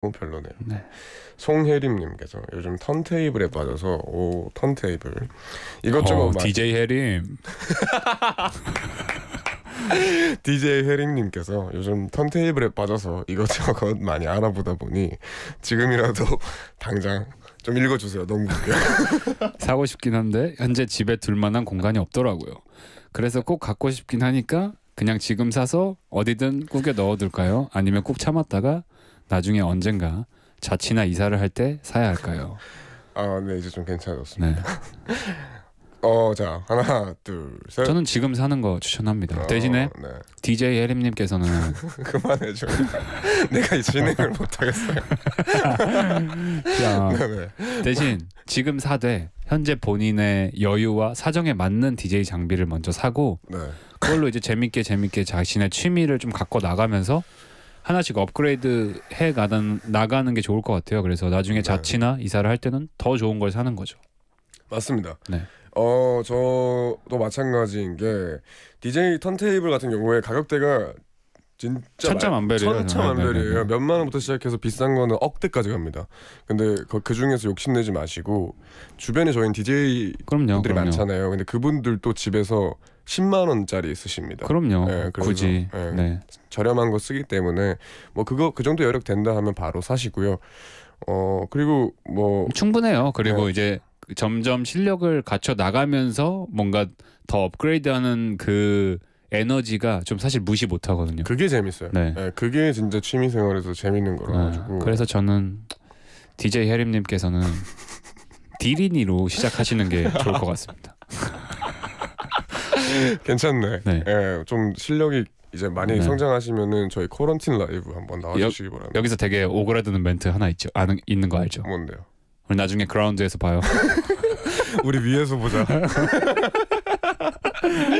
너 뭐 별로네요. 네. 송혜림님께서 요즘 턴테이블에 빠져서 오 턴테이블 이것저것 어, 마... DJ 혜림 DJ 혜림님께서 요즘 턴테이블에 빠져서 이것저것 많이 알아보다 보니 지금이라도 당장 좀 읽어주세요. 너무 사고 싶긴 한데 현재 집에 둘 만한 공간이 없더라고요. 그래서 꼭 갖고 싶긴 하니까 그냥 지금 사서 어디든 꾸겨 넣어둘까요? 아니면 꾹 참았다가 나중에 언젠가 자취나 이사를 할 때 사야 할까요? 아, 네 이제 좀 괜찮아졌습니다. 네. 어, 자 하나, 둘, 셋. 저는 지금 사는 거 추천합니다. 어, 대신에 네. DJ 해림님께서는 그만해줘. 내가 진행을 못하겠어요. 자, 네, 네. 대신 지금 사되 현재 본인의 여유와 사정에 맞는 DJ 장비를 먼저 사고 네. 그걸로 이제 재밌게 재밌게 자신의 취미를 좀 갖고 나가면서 하나씩 업그레이드 해 가는 나가는 게 좋을 것 같아요. 그래서 나중에 네. 자취나 이사를 할 때는 더 좋은 걸 사는 거죠. 맞습니다. 네. 어 저도 마찬가지인 게 DJ 턴테이블 같은 경우에 가격대가 진짜 천차만별이에요. 천차만별이에요. 네, 네, 네. 몇만 원부터 시작해서 비싼 거는 억대까지 갑니다. 근데 그, 그 중에서 욕심내지 마시고 주변에 저희는 DJ 그럼요, 분들이 그럼요. 많잖아요. 근데 그분들도 집에서 10만 원짜리 쓰십니다. 그럼요. 네, 굳이 예, 네, 저렴한 거 쓰기 때문에 뭐 그거 그 정도 여력 된다 하면 바로 사시고요. 어 그리고 뭐 충분해요. 그리고 네. 이제 점점 실력을 갖춰 나가면서 뭔가 더 업그레이드하는 그 에너지가 좀 사실 무시 못 하거든요. 그게 재밌어요. 네. 네, 그게 진짜 취미 생활에서 재밌는 거라 네. 가지고. 그래서 저는 DJ 혜림 님께서는 디리니로 시작하시는 게 좋을 것 같습니다. 괜찮네. 네. 예, 좀 실력이 이제 많이 네. 성장하시면은 저희 코런틴 라이브 한번 나와주시기 여, 바랍니다. 여기서 되게 오그라드는 멘트 하나 있죠. 아는 있는 거 알죠? 뭔데요? 우리 나중에 그라운드에서 봐요. 우리 위에서 보자.